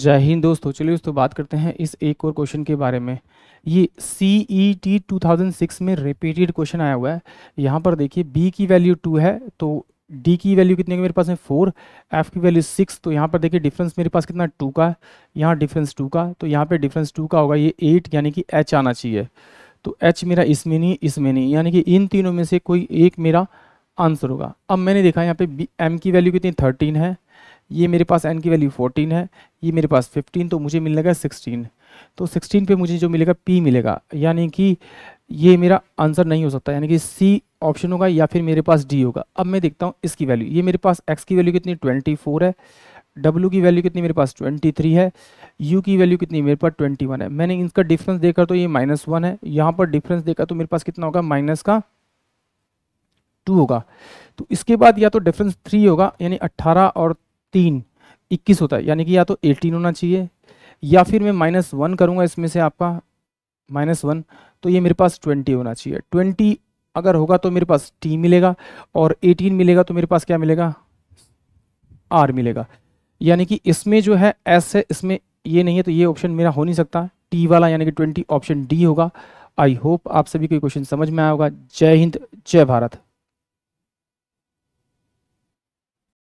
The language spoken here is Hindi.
जय हिंद दोस्तों चलिए दोस्तों बात करते हैं इस एक और क्वेश्चन के बारे में ये C E T two thousand six में रिपीटेड क्वेश्चन आया हुआ है यहाँ पर देखिए बी की वैल्यू टू है तो डी की वैल्यू कितनी है मेरे पास है फोर एफ की वैल्यू सिक्स तो यहाँ पर देखिए डिफरेंस मेरे पास कितना टू का यहाँ डिफरेंस टू का तो यहाँ पर डिफरेंस टू का होगा ये एट यानी कि एच आना चाहिए तो एच मेरा इसमें नहीं इसमें नहीं यानी कि इन तीनों में से कोई एक मेरा आंसर होगा अब मैंने देखा यहाँ पे बी एम की वैल्यू कितनी थर्टीन है ये मेरे पास एन की वैल्यू फोर्टीन है ये मेरे पास फिफ्टीन तो मुझे का सिक्सटीन तो सिक्सटीन पे मुझे जो मिलेगा पी मिलेगा यानी कि ये मेरा आंसर नहीं हो सकता यानी कि सी ऑप्शन होगा या फिर मेरे पास डी होगा अब मैं देखता हूँ इसकी वैल्यू ये मेरे पास एक्स की वैल्यू कितनी ट्वेंटी फोर है डब्ल्यू की वैल्यू कितनी मेरे पास ट्वेंटी थ्री है यू की वैल्यू कितनी मेरे पास ट्वेंटी वन है मैंने इनका डिफरेंस देखा तो ये माइनस वन है यहाँ पर डिफरेंस देखा तो मेरे पास कितना होगा माइनस का टू होगा तो इसके बाद या तो डिफरेंस थ्री होगा यानी अट्ठारह और तीन इक्कीस होता है यानी कि या तो एटीन होना चाहिए या फिर मैं माइनस वन करूँगा इसमें से आपका माइनस वन तो ये मेरे पास ट्वेंटी होना चाहिए ट्वेंटी अगर होगा तो मेरे पास टी मिलेगा और एटीन मिलेगा तो मेरे पास क्या मिलेगा आर मिलेगा यानी कि इसमें जो है एस है इसमें ये नहीं है तो ये ऑप्शन मेरा हो नहीं सकता टी वाला यानी कि ट्वेंटी ऑप्शन डी होगा आई होप आप सभी को क्वेश्चन समझ में आया होगा जय हिंद जय भारत